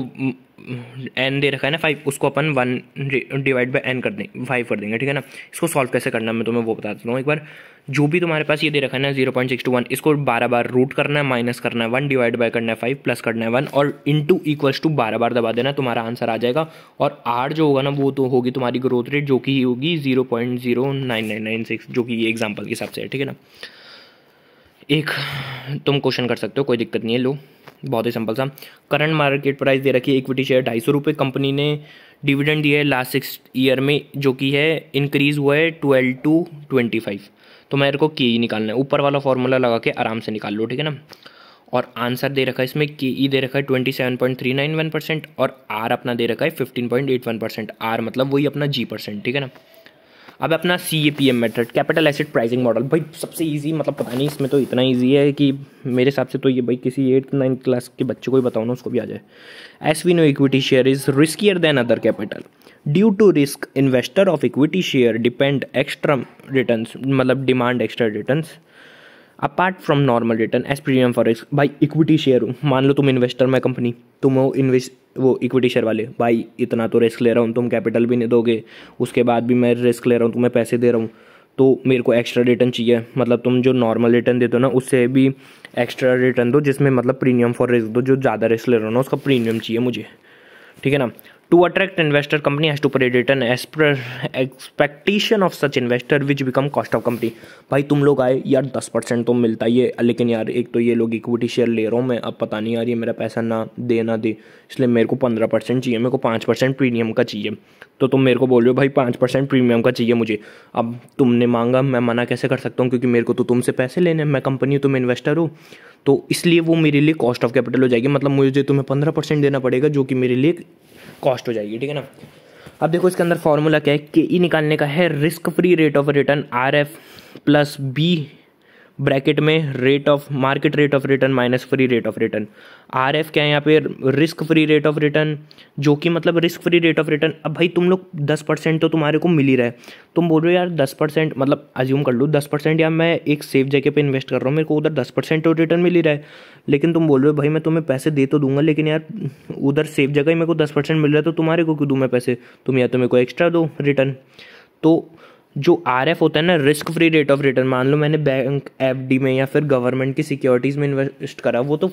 एन दे रखा है ना फाइव उसको अपन वन डिवाइड बाई एन कर देंगे फाइव कर देंगे ठीक है ना इसको सॉल्व कैसे करना है मैं तुम्हें वो बता देता हूँ एक बार जो भी तुम्हारे पास ये दे रखा है ना zero point six two one इसको बारह बार रूट करना है माइनस करना है वन डिवाइड बाय करना है फाइव प्लस करना है वन और इंटू इक्वल्स टू बारह बार दबा देना तुम्हारा आंसर आ जाएगा और आर जो होगा ना वो तो होगी तुम्हारी ग्रोथ रेट जो कि होगी zero point zero nine nine nine six जो कि ये एग्जाम्पल के हिसाब से है ठीक है ना एक तुम क्वेश्चन कर सकते हो कोई दिक्कत नहीं है लो बहुत ही सिंपल सा करंट मार्केट प्राइस दे रखी है इक्विटी शेयर ढाई सौ रुपये कंपनी ने डिविडेंड दिया है लास्ट सिक्स ईयर में जो कि है इंक्रीज़ हुआ है ट्वेल्व टू ट्वेंटी फाइव तो मेरे को के ई e निकालना है ऊपर वाला फॉर्मूला लगा के आराम से निकाल लो ठीक है ना और आंसर दे रखा है इसमें के ई e दे रखा है twenty seven point three nine one percent और आर अपना दे रखा है fifteen point eight one percent R मतलब वही अपना जी परसेंट ठीक है ना अब अपना C A P M method capital asset pricing model भाई सबसे ईजी मतलब पता नहीं इसमें तो इतना ईजी है कि मेरे हिसाब से तो ये भाई किसी एट्थ नाइन्थ क्लास के बच्चे को ही बताओ ना उसको भी आ जाए as we know equity share is riskier than other capital due to risk investor of equity share depend extra return मतलब demand extra return apart from normal return as premium forex by equity share मान लो तुम investor मैं company तुम वो invest वो equity share वाले भाई इतना तो रिस्क ले रहा हूँ तुम कैपिटल भी नहीं दोगे उसके बाद भी मैं रिस्क ले रहा हूँ तुम्हें पैसे दे रहा हूँ तो मेरे को एक्स्ट्रा रिटर्न चाहिए मतलब तुम जो नॉर्मल रिटर्न देते हो ना उससे भी एक्स्ट्रा रिटर्न दो जिसमें मतलब प्रीमियम फॉर रिस्क दो जो ज़्यादा रिस्क ले रहा हो ना उसका प्रीमियम चाहिए मुझे ठीक है ना To attract investor, company has return as per expectation of such investor which become cost of company भाई तुम लोग आए यार दस परसेंट तो मिलता ही है लेकिन यार एक तो ये लोग इक्विटी शेयर ले रहा हूँ मैं अब पता नहीं यार ये मेरा पैसा ना दे ना दे इसलिए मेरे को पंद्रह परसेंट चाहिए मेरे को पाँच परसेंट प्रीमियम का चाहिए तो तुम मेरे को बोल रहे हो भाई पाँच परसेंट प्रीमियम का चाहिए मुझे अब तुमने मांगा मैं मना कैसे कर सकता हूँ क्योंकि मेरे को तो तुमसे पैसे लेने मैं कंपनी तुम इन्वेस्टर हो तो इसलिए वो मेरे लिए कॉस्ट ऑफ कैपिटल हो जाएगी मतलब मुझे तुम्हें पंद्रह परसेंट देना पड़ेगा जो कि मेरे लिए कॉस्ट हो जाएगी ठीक है ना अब देखो इसके अंदर फॉर्मूला क्या है के ई e निकालने का है risk free rate of return R F plus B bracket में rate of market rate of return minus free rate of return R F क्या है यहाँ पे risk free rate of return जो कि मतलब risk free rate of return अब भाई तुम लोग दस परसेंट तो तुम्हारे को मिल ही रहा है तुम बोल रहे हो यार दस परसेंट मतलब अज्यूम कर लो दस परसेंट या मैं एक सेफ जगह पे इन्वेस्ट कर रहा हूँ मेरे को उधर दस परसेंट तो रिटर्न मिल ही रहा है लेकिन तुम बोल रहे हो भाई मैं तुम्हें पैसे दे तो दूंगा लेकिन यार उधर सेफ जगह ही मेरे को दस परसेंट मिल रहा है तो तुम्हारे को क्यों दूँ मैं पैसे तुम या तो मेरे को एक्स्ट्रा दो रिटर्न तो जो आर एफ होता है ना risk free rate of return मान लो मैंने बैंक एफ डी में या फिर गवर्नमेंट की सिक्योरिटीज़ में इन्वेस्ट करा वो तो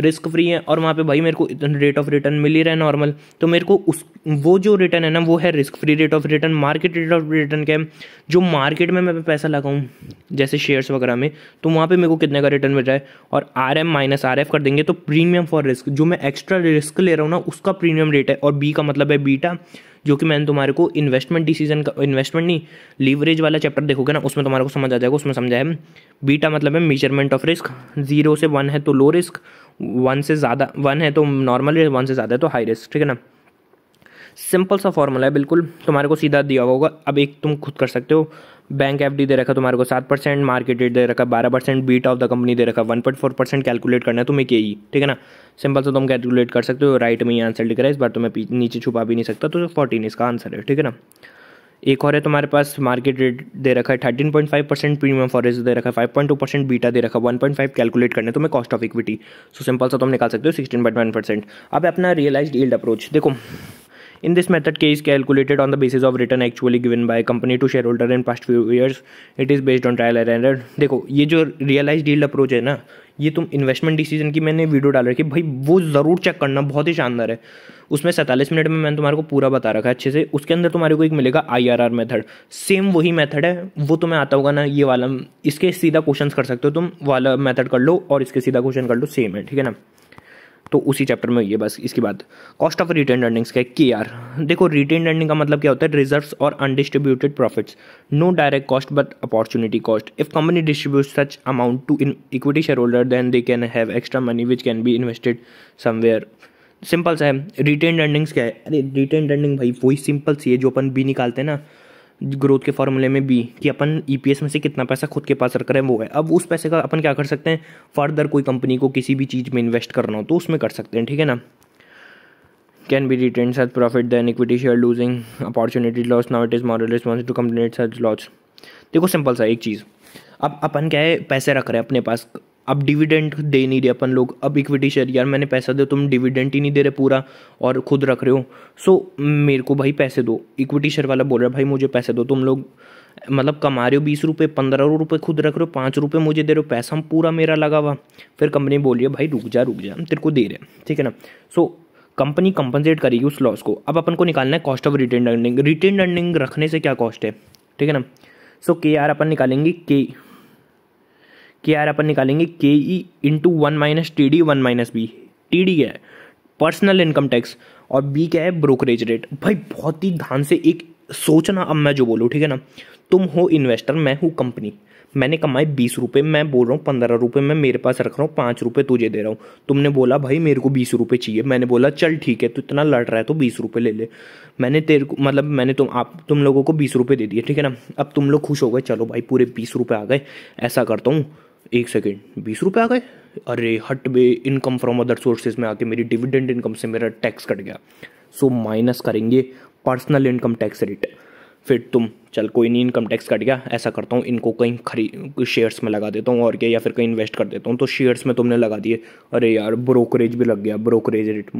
रिस्क फ्री है और वहाँ पे भाई मेरे को इतना रेट ऑफ रिटर्न मिल ही रहा है नॉर्मल तो मेरे को उस वो जो रिटर्न है ना वो है risk free rate of return market rate of return क्या है जो मार्केट में मैं पैसा लगाऊँ जैसे शेयर्स वगैरह में तो वहाँ पर मेरे को कितने का रिटर्न मिल रहा है और R M minus R F कर देंगे तो प्रीमियम फॉर रिस्क जो मैं एक्स्ट्रा रिस्क ले रहा हूँ ना उसका प्रीमियम रेट है और बी का मतलब है बीटा जो कि मैंने तुम्हारे को इन्वेस्टमेंट डिसीजन का इन्वेस्टमेंट नहीं लीवरेज वाला चैप्टर देखोगे ना उसमें तुम्हारे को समझ आ जाएगा उसमें समझा है बीटा मतलब है मेजरमेंट ऑफ रिस्क जीरो से वन है तो लो रिस्क वन से ज़्यादा वन है तो नॉर्मल वन से ज़्यादा है तो हाई रिस्क ठीक है ना सिंपल सा फॉर्मूला है बिल्कुल तुम्हारे को सीधा दिया होगा अब एक तुम खुद कर सकते हो बैंक एफ डी दे रखा तुम्हारे को सात परसेंट मार्केट रेट दे रखा बारह परसेंट बीट ऑफ द कंपनी दे रखा one point four percent calculate करना है तुम्हें के ही e, ठीक है ना सिंपल से तुम कैलकुलेट कर सकते हो राइट में ही आंसर लिख रहा है इस बार तुम्हें नीचे छुपा भी नहीं सकता तो फोर्टीन इसका आंसर है ठीक है ना एक और है तुम्हारे पास मार्केट रेट दे रखा है thirteen point five percent premium forest दे रखा है five point two percent beta दे रखा है वन पॉइंट फाइव कैलकुलेट करने तुम्हें cost of equity so simple सा तुम निकाल सकते हो सिक्सटीन पॉइंट वन परसेंट अब अपना रियलाइज्ड यील्ड अप्रोच देखो दिस this के is is on the basis of return actually given given company to share holder in past few years it is based on trial and and देखो ये जो realise deal approach है ना ये तुम investment decision की मैंने वीडियो डाल रखी भाई वो ज़रूर चेक करना बहुत ही शानदार है उसमें सैंतालीस मिनट में मैंने तुम्हारे को पूरा बता रखा है अच्छे से उसके अंदर तुम्हारे को एक मिलेगा I R R method same वही मेथड है वो तुम्हें आता होगा ना ये वाला इसके सीधा क्वेश्चन कर सकते हो तुम वाला मेथड कर लो और इसके सीधा क्वेश्चन कर लो सेम है ठीक है ना तो उसी चैप्टर में ये बस इसके बाद कॉस्ट ऑफ रिटेन अर्निंग्स का के आर देखो रिटेन अर्निंग का मतलब क्या होता है रिजर्व और undistributed profits no direct cost but opportunity cost if company distribute such amount to in equity share holder then they can have extra money which can be invested somewhere simple सा है retain earnings क्या है अरे retain earning भाई वही simple सी है जो अपन B निकालते हैं ना ग्रोथ के फॉर्मूले में बी कि अपन ईपीएस e में से कितना पैसा खुद के पास रख रहे हैं वो है अब उस पैसे का अपन क्या कर सकते हैं फर्दर कोई कंपनी को किसी भी चीज़ में इन्वेस्ट करना हो तो उसमें कर सकते हैं ठीक है ना can be return such profit then equity share losing opportunity loss now it is moral response to complete such loss देखो सिंपल सा एक चीज़ अब अपन क्या है पैसे रख रहे हैं अपने पास अब डिविडेंड दे नहीं रहे अपन लोग अब इक्विटी शेयर यार मैंने पैसा दो तुम डिविडेंड ही नहीं दे रहे पूरा और खुद रख रहे हो सो मेरे को भाई पैसे दो इक्विटी शेयर वाला बोल रहा है भाई मुझे पैसे दो तुम लोग मतलब कमा रहे हो बीस रुपये पंद्रह रुपये खुद रख रहे हो पाँच रुपये मुझे दे रहे हो पैसा पूरा मेरा लगा हुआ फिर कंपनी बोल रही है भाई रुक जा रुक जा हम तेरे को दे रहे हैं ठीक है ना सो कंपनी कंपनसेट करेगी उस लॉस को अब अपन को निकालना है cost of retain earning retain earning रखने से क्या कॉस्ट है ठीक है ना सो के आर अपन निकालेंगे के के आर अपन निकालेंगे K E into one minus T D one minus B T D है पर्सनल इनकम टैक्स और बी क्या है ब्रोकरेज रेट भाई बहुत ही ध्यान से एक सोचना अब मैं जो बोलूँ ठीक है ना तुम हो इन्वेस्टर मैं हूँ कंपनी मैंने कमाए बीस रुपये मैं बोल रहा हूँ पंद्रह रुपये मैं मेरे पास रख रहा हूँ पाँच रुपये तुझे दे रहा हूँ तुमने बोला भाई मेरे को बीस रुपये चाहिए मैंने बोला चल ठीक है तू इतना लड़ रहा है तो बीस रुपये ले ले मैंने तेरे को मतलब मैंने तुम आप तुम लोगों को बीस रुपये दे दिए ठीक है ना अब तुम लोग खुश हो गए चलो भाई पूरे बीस रुपये आ गए ऐसा करता हूँ एक सेकेंड बीस रुपये आ गए अरे हट बे इनकम फ्रॉम अदर सोर्सेज में आके मेरी डिविडेंड इनकम से मेरा टैक्स कट गया सो so, माइनस करेंगे पर्सनल इनकम टैक्स रेट फिर तुम चल कोई नहीं इनकम टैक्स कट गया ऐसा करता हूँ इनको कहीं खरी शेयर्स में लगा देता हूँ और क्या या फिर कहीं इन्वेस्ट कर देता हूँ तो शेयर्स में तुमने लगा दिए अरे यार ब्रोकरेज भी लग गया ब्रोकरेज रेट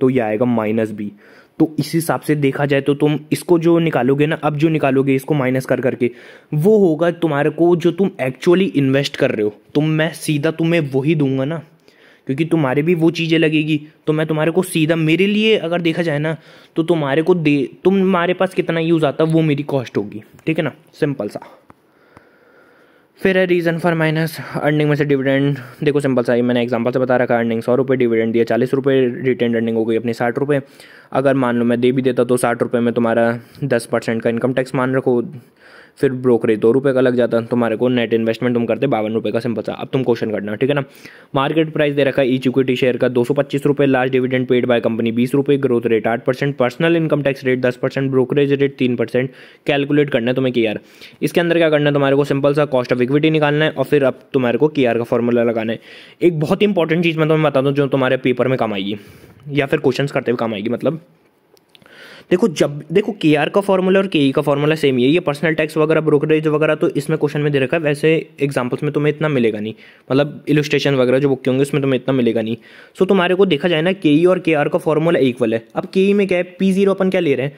तो ये आएगा माइनस बी तो इस हिसाब से देखा जाए तो तुम इसको जो निकालोगे ना अब जो निकालोगे इसको माइनस कर करके वो होगा तुम्हारे को जो तुम एक्चुअली इन्वेस्ट कर रहे हो तो मैं सीधा तुम्हें वही दूंगा ना क्योंकि तुम्हारे भी वो चीज़ें लगेगी तो मैं तुम्हारे को सीधा मेरे लिए अगर देखा जाए ना तो तुम्हारे को दे तुम्हारे पास कितना यूज़ आता वो मेरी कॉस्ट होगी ठीक है ना सिंपल सा फिर है रीज़न फॉर माइनस अर्निंग में से डिविडेंड देखो सिंपल सा ही मैंने एग्जांपल से बता रखा अर्निंग सौ रुपये डिविडेंड दिया चालीस रुपये रिटेन अर्निंग हो गई अपनी साठ रुपये अगर मान लो मैं दे भी देता तो साठ रुपये में तुम्हारा दस परसेंट का इनकम टैक्स मान रखो फिर ब्रोकरेज दो रुपये का लग जाता है तुम्हारे को नेट इन्वेस्टमेंट तुम करते बावन रुपये का सिंपल सा अब तुम क्वेश्चन करना ठीक है ना मार्केट प्राइस दे रखा है ईच इक्विटी शेयर का दो सौ पच्चीस रुपये last dividend paid by company बीस रुपये ग्रोथ रेट आठ percent personal income tax rate दस परसेंट ब्रोकरेज रेट तीन परसेंट कैलकुलेट करना है तुम्हें के आर इसके अंदर क्या करना है तुम्हारे को सिंपल सा कॉस्ट ऑफ इक्विटी निकालना है और फिर अब तुम्हारे को के आर का फॉर्मूला लगाना है एक बहुत इंपॉर्टेंट चीज़ मैं तुम्हें बता दूँ जो तुम्हारे पेपर में काम आएगी या फिर क्वेश्चन करते हुए काम आएगी मतलब देखो जब देखो के आर का फॉर्मूला और के ई e का फॉर्मूला सेम ही है ये पर्सनल टैक्स वगैरह ब्रोकरेज वगैरह तो इसमें क्वेश्चन में दे रखा है वैसे एग्जाम्पल्स में तुम्हें इतना मिलेगा नहीं मतलब इलस्ट्रेशन वगैरह जो बुक के होंगे उसमें तुम्हें इतना मिलेगा नहीं सो तुम्हारे को देखा जाए ना के ई e और के आर का फॉर्मूला इक्वल है अब के ई e में क्या है पी जीरो अपन क्या ले रहे हैं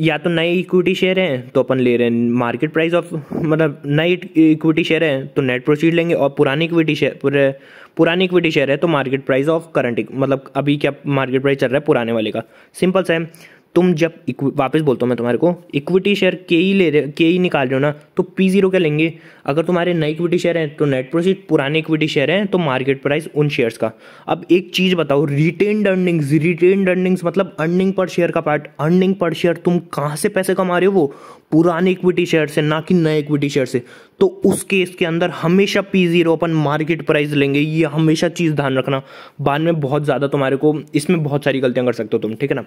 या तो नए इक्विटी शेयर हैं तो अपन ले रहे हैं मार्केट प्राइस ऑफ मतलब नए इक्विटी शेयर हैं तो नेट प्रोसीड लेंगे और पुरानी इक्विटी शेयर पूरे पुरानी इक्विटी शेयर है तो मार्केट प्राइस ऑफ करंट मतलब अभी क्या मार्केट प्राइस चल रहा है पुराने वाले का सिंपल सा है तुम जब वापस बोलता हूँ मैं तुम्हारे को इक्विटी शेयर के ही ले रहे के ही e निकाल रहे हो ना तो पी जीरो क्या लेंगे अगर तुम्हारे नए इक्विटी शेयर हैं तो नेट प्रोसीड पुराने इक्विटी शेयर हैं तो मार्केट प्राइस उन शेयर्स का अब एक चीज़ बताओ रिटेन्ड अर्निंग्स रिटेन्ड अर्निंग्स मतलब अर्निंग पर शेयर का पार्ट अर्निंग पर शेयर तुम कहाँ से पैसे कमा रहे हो वो पुराने इक्विटी शेयर से ना कि नए इक्विटी शेयर से तो उस केस के अंदर हमेशा पी जीरो अपन मार्केट प्राइस लेंगे ये हमेशा चीज़ ध्यान रखना बाद में बहुत ज़्यादा तुम्हारे को इसमें बहुत सारी गलतियाँ कर सकते हो तुम ठीक है ना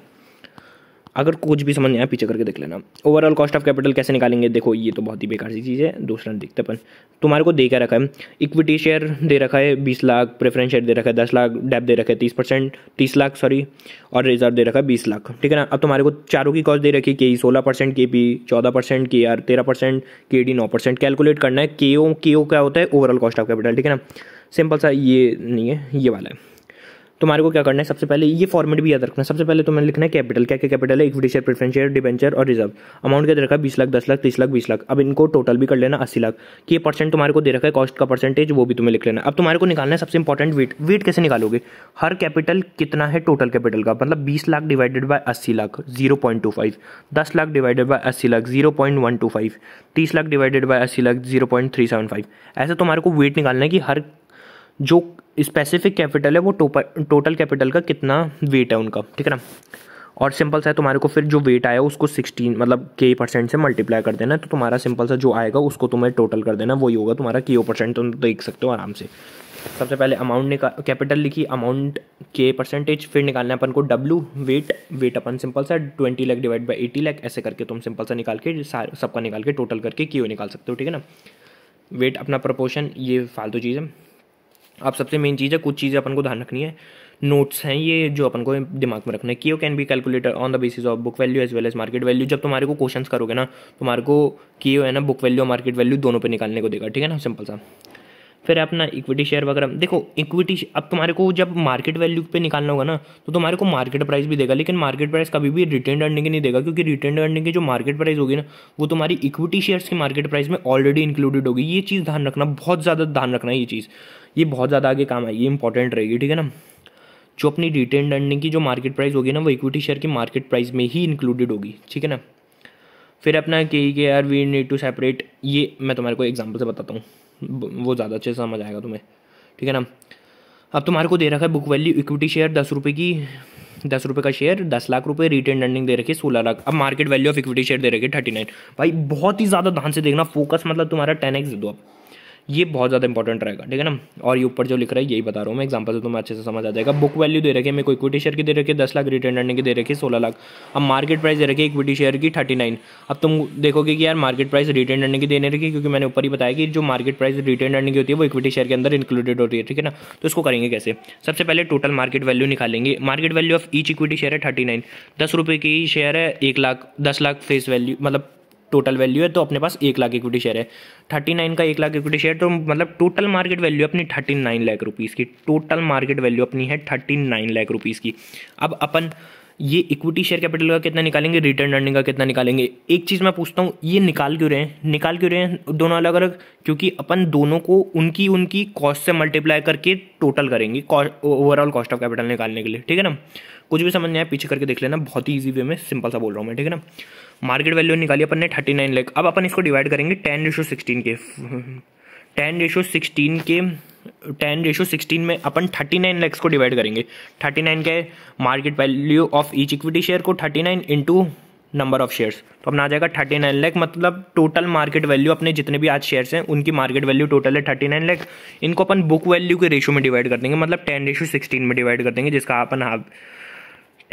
अगर कुछ भी समझ नहीं आया पीछे करके देख लेना ओवरऑल कॉस्ट ऑफ कैपिटल कैसे निकालेंगे देखो ये तो बहुत ही बेकार सी चीज़ है दूसरा देखते अपन तुम्हारे को दे क्या रखा है इक्विटी शेयर दे रखा है बीस लाख प्रेफरेंस शेयर दे रखा है दस लाख डेप दे रखा है तीस परसेंट तीस लाख सॉरी और रिजर्व दे रखा है बीस लाख ठीक है ना अब तुम्हारे को चारों की कॉस्ट दे रखी है के ई सोलह परसेंट के पी चौदह परसेंट के आर तेरह परसेंट के डी नौ परसेंट कैलकुलेट करना है के ओ के ओ क्या होता है ओवरऑल कॉस्ट ऑफ कैपिटल ठीक है ना सिंपल सा ये नहीं है ये वाला है तुम्हारे को क्या करना है सबसे पहले ये फॉर्मेट भी याद रखना है सबसे पहले तुम्हें लिखना है कैपिटल क्या क्या कैपिटल है equity share preference share debenture और रिजर्व अमाउंट क्या दे रखा है बीस लाख दस लाख तीस लाख बीस लाख अब इनको टोटल भी कर लेना अस्सी लाख कि ये परसेंट तुम्हारे को दे रखा है कॉस्ट का परसेंटेज वो भी तुम्हें लिख लेना अब तुम्हारे को निकालना है सबसे इंपॉर्टेंट वेट वेट कैसे निकालोगे हर कैपिटल कितना है टोटल कैपिटल का मतलब बीस लाख डिवाइडेड बाय अस्सी lakh zero point two five दस लाख डिवाइडेड बाय अस्सी lakh zero point one two five तीस लाख डिवाइडेड बाय अस्सी lakh zero point three seven five ऐसे तुम्हारे को वेट निकालना है कि हर जो स्पेसिफिक कैपिटल है वो टोटल कैपिटल का कितना वेट है उनका ठीक है ना और सिंपल सा है तुम्हारे को फिर जो वेट आया उसको सिक्सटीन मतलब के परसेंट से मल्टीप्लाई कर देना तो तुम्हारा सिंपल सा जो आएगा उसको तुम्हें टोटल कर देना वही होगा तुम्हारा के परसेंट तुम देख सकते हो आराम से सबसे पहले अमाउंट निकाल कैपिटल लिखी अमाउंट के परसेंटेज फिर निकालना है अपन को डब्ल्यू वेट वेट अपन सिंपल सा twenty lakh divide by eighty lakh ऐसे करके तुम सिंपल सा निकाल के सबका निकाल के टोटल करके क्यू निकाल सकते हो ठीक है ना वेट अपना प्रपोर्शन ये फालतू चीज़ है आप सबसे मेन चीज़ है कुछ चीज़ें अपन को ध्यान रखनी है नोट्स हैं ये जो अपन को दिमाग में रखना है Q can be calculator on the basis of book value as well as market value जब तुम्हारे को क्वेश्चन करोगे ना तुम्हारे को क्यू है ना बुक वैल्यू और मार्केट वैल्यू दोनों पे निकालने को देगा ठीक है ना सिंपल सा फिर अपना इक्विटी शेयर वगैरह देखो इक्विटी अब तुम्हारे को जब मार्केट वैल्यू पे निकालना होगा ना तो तुम्हारे को मार्केट प्राइस भी देगा लेकिन मार्केट प्राइस कभी भी रिटर्न अर्निंग नहीं देगा क्योंकि रिटर्न अर्निंग की जो मार्केट प्राइस होगी ना वो तुम्हारी इक्विटी शेयर्स की मार्केट प्राइस में ऑलरेडी इंक्लूडेड होगी ये चीज़ ध्यान रखना बहुत ज़्यादा ध्यान रखना ये चीज़ ये बहुत ज़्यादा आगे काम आई ये इंपॉर्टेंट रहेगी ठीक है ना जो अपनी रिटर्न अर्निंग की जो मार्केट प्राइस होगी ना वो इक्विटी शेयर की मार्केट प्राइस में ही इंक्लूडेड होगी ठीक है ना फिर अपना K K R we need to separate ये मैं तुम्हारे को एग्जाम्पल से बताता हूँ वो ज़्यादा अच्छे से समझ आएगा तुम्हें ठीक है ना अब तुम्हारे को दे रखा है बुक वैल्यू इक्विटी शेयर दस रुपये की दस रुपये का शेयर दस लाख रुपये रिटर्न अर्निंग दे रखी है सोलह लाख अब market value of equity share दे रखी है थर्टी नाइन भाई बहुत ही ज़्यादा ध्यान से देखना फोकस मतलब तुम्हारा टेन एक्स दे दो अब ये बहुत ज़्यादा इंपॉर्टेंट रहेगा ठीक है ना और ये ऊपर जो लिख रहा है यही बता रहा हूँ मैं एग्जांपल से तुम्हें अच्छे से समझ आ जाएगा बुक वैल्यू दे रखे मेरे को इक्विटी शेयर की दे रखिए दस लाख रिटर्न अर्निंग की दे रखे सोलह लाख अब मार्केट प्राइस दे रखे इक्विटी शेयर की थर्टी नाइन अब तुम देखोगे कि यार मार्केट प्राइस रिटर्न अर्निंग की देने रखी है क्योंकि मैंने ऊपर ही बताया कि जो मार्केट प्राइस रिटर्न अर्निंग होती है वो इक्विटी शेयर के अंदर इंक्लूडेड होती है ठीक है ना तो इसको करेंगे कैसे सबसे पहले टोटल मार्केट वैल्यू निकालेंगे market value of each equity share है थर्टी नाइन दस रुपये की शेयर है एक लाख दस लाख फेस वैल्यू मतलब टोटल वैल्यू है तो अपने पास एक लाख इक्विटी शेयर है थर्टी नाइन का एक लाख इक्विटी शेयर तो मतलब टोटल मार्केट वैल्यू अपनी थर्टी नाइन लाख रुपीज़ की टोटल मार्केट वैल्यू अपनी है थर्टी नाइन लाख रुपीज़ की अब अपन ये इक्विटी शेयर कैपिटल का कितना निकालेंगे रिटर्न अर्निंग का कितना निकालेंगे एक चीज़ मैं पूछता हूँ ये निकाल क्यों रहे हैं निकाल क्यों रहे हैं दोनों अलग अलग क्योंकि अपन दोनों को उनकी उनकी कॉस्ट से मल्टीप्लाई करके टोटल करेंगे ओवरऑल कॉस्ट ऑफ कैपिटल निकालने के लिए ठीक है ना कुछ भी समझ नहीं आया पीछे करके देख लेना बहुत ही ईजी वे में सिंपल सा बोल रहा हूँ मैं ठीक है ना मार्केट वैल्यू निकाली अपन ने थर्टी नाइन लैख अब अपन इसको डिवाइड करेंगे टेन रेशो सिक्सटीन के टेन रेशो सिक्सटीन के टेन रेशो सिक्सटीन में अपन थर्टी नाइन लैक्स को डिवाइड करेंगे थर्टी नाइन के market value of each equity share को thirty nine into number of shares तो अपना आ जाएगा थर्टी नाइन लैख मतलब टोटल मार्केट वैल्यू अपने जितने भी आज शेयर्स हैं उनकी मार्केट वैल्यू टोटल है थर्टी नाइन लैख इनको अपन बुक वैल्यू के रेशो में डिवाइड कर देंगे मतलब टेन रेशो सिक्सटीन में डिवाइड कर देंगे जिसका अपन हाँ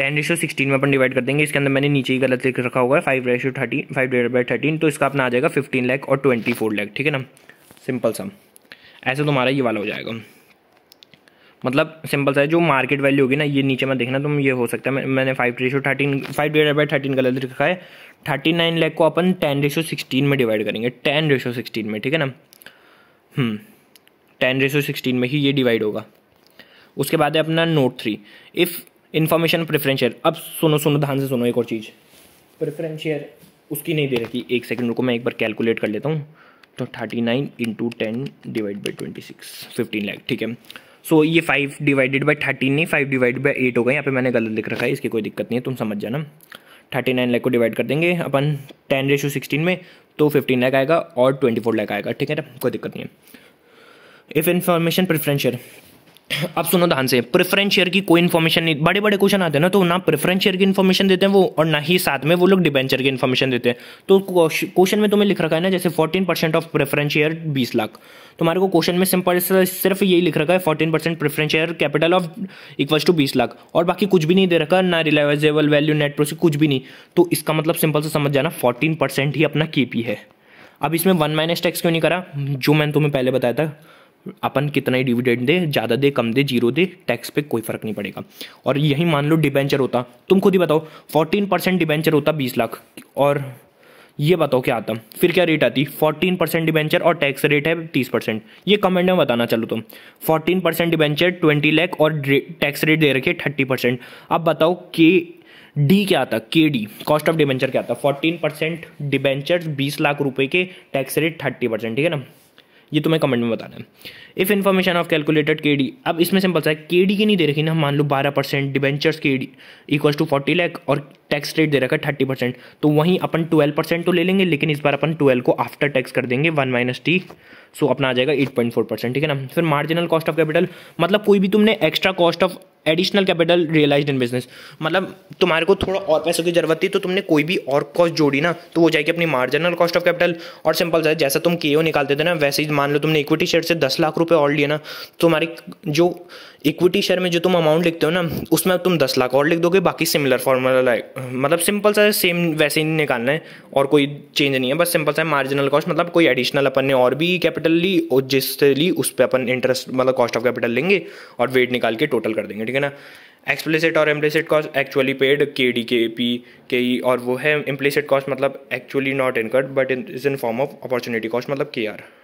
टेन रेशो सिक्सटीन में अपन डिवाइड कर देंगे इसके अंदर मैंने नीचे ही गलत लिख रखा होगा five ratio thirteen five divide by thirteen तो इसका अपना आ जाएगा फिफ्टीन लैख और ट्वेंटी फोर लैख ठीक है ना सिंपल सा ऐसे तुम्हारा ये वाला हो जाएगा मतलब सिंपल सा है जो मार्केट वैल्यू होगी ना ये नीचे मैं देखना तुम ये हो सकता है मैं, मैंने five ratio thirteen five divide by thirteen गलत रखा है थर्टी नाइन लैख को अपन टेन रेशो सिक्सटीन में डिवाइड करेंगे टेन रेशो सिक्सटीन में ठीक है ना टेन रेशो सिक्सटीन में ही ये डिवाइड होगा उसके बाद है अपना note three if information preferential अब सुनो सुनो ध्यान से सुनो एक और चीज़ प्रेफरेंशियर उसकी नहीं दे रखी एक सेकेंड रुको मैं एक बार कैलकुलेट कर लेता हूँ तो thirty nine into ten divide by twenty six fifteen lakh ठीक है सो so, ये फाइव डिवाइडेड बाई थर्टीन नहीं फाइव डिवाइड बाई एट होगा यहाँ पे मैंने गलत लिख रखा है इसकी कोई दिक्कत नहीं है तुम समझ जाना थर्टी नाइन लैख को डिवाइड कर देंगे अपन टेन रेशो सिक्सटीन में तो फिफ्टीन लैख आएगा और ट्वेंटी फोर लाख आएगा ठीक है ना कोई दिक्कत नहीं है इफ़ इन्फॉर्मेशन प्रेफरेंशियर अब सुनो ध्यान से प्रेफरेंस शेयर की कोई इन्फॉर्मेशन नहीं बड़े बड़े क्वेश्चन आते हैं ना तो ना प्रेफरेंस शेयर की इन्फॉर्मेशन देते हैं वो और ना ही साथ में वो लोग डिबेंचर की इन्फॉर्मेशन देते हैं तो क्वेश्चन में तुम्हें लिख रखा है ना जैसे fourteen percent of preference share बीस लाख तुम्हारे को क्वेश्चन में सिंपल सिर्फ यही लिख रखा है fourteen percent preference share capital of equals to बीस लाख और बाकी कुछ भी नहीं दे रखा ना रिलाइजेबल वैल्यू नेट प्रोसिक कुछ भी नहीं तो इसका मतलब सिंपल से समझ जाना फोर्टीन परसेंट ही अपना के है अब इसमें वन माइनस टैक्स क्यों नहीं करा जो मैंने तुम्हें पहले बताया था अपन कितना ही डिविडेंड दे ज़्यादा दे कम दे जीरो दे टैक्स पे कोई फर्क नहीं पड़ेगा और यही मान लो डिबेंचर होता तुम खुद ही बताओ फोर्टीन परसेंट डिबेंचर होता बीस लाख और ये बताओ क्या आता फिर क्या रेट आती फोर्टीन परसेंट डिबेंचर और टैक्स रेट है तीस परसेंट ये कमेंट में बताना चलो तुम fourteen percent debenture twenty lakh और टैक्स रेट दे रखे थर्टी परसेंट अब बताओ के डी क्या आता के डी कॉस्ट ऑफ डिबेंचर क्या आता फोर्टीन परसेंट डिबेंचर बीस लाख रुपए के टैक्स रेट थर्टी परसेंट ठीक है ना ये तुम्हें कमेंट में बताना है if information of calculated K D अब इसमें सिंपल सा है के डी की नहीं दे रखी ना मान लो बारह percent debentures K D equals to forty lakh और टैक्स रेट दे रखा है थर्टी परसेंट तो वहीं अपन ट्वेल्व परसेंट तो ले लेंगे लेकिन इस बार अपन ट्वेल्व को आफ्टर टैक्स कर देंगे वन माइनस टी सो अपना आ जाएगा एट पॉइंट फोर परसेंट ठीक है ना फिर मार्जिनल कॉस्ट ऑफ कैपिटल मतलब कोई भी तुमने extra cost of additional capital realize in business मतलब तुम्हारे को थोड़ा और पैसों की जरूरत थी तो तुमने कोई भी और कॉस्ट जोड़ी ना तो वो जाएगी अपनी मार्जिनल कॉस्ट ऑफ कैपिटल और सिंपल सा जैसा तुम के निकालते थे ना वैसे ही मान लो तुमने इक्विटी शेयर से दस लाख रुपये और लिए ना तो हमारी जो इक्विटी शेयर में जो तुम अमाउंट लिखते हो ना उसमें तुम दस लाख और लिख दोगे बाकी सिमिलर फॉर्मूला लाइक मतलब सिंपल सा सेम वैसे ही निकालना है और कोई चेंज नहीं है बस सिंपल सा मार्जिनल कॉस्ट मतलब कोई एडिशनल अपन ने और भी कैपिटल ली और जिससे ली उस पर अपन इंटरेस्ट मतलब कॉस्ट ऑफ कैपिटल लेंगे और वेट निकाल के टोटल कर देंगे ठीक है ना एक्सप्लिसिट और implicit cost actually paid K D के पी के ई और वो है इम्प्लिसिट कॉस्ट मतलब actually not incurred but is in form of opportunity cost मतलब के आर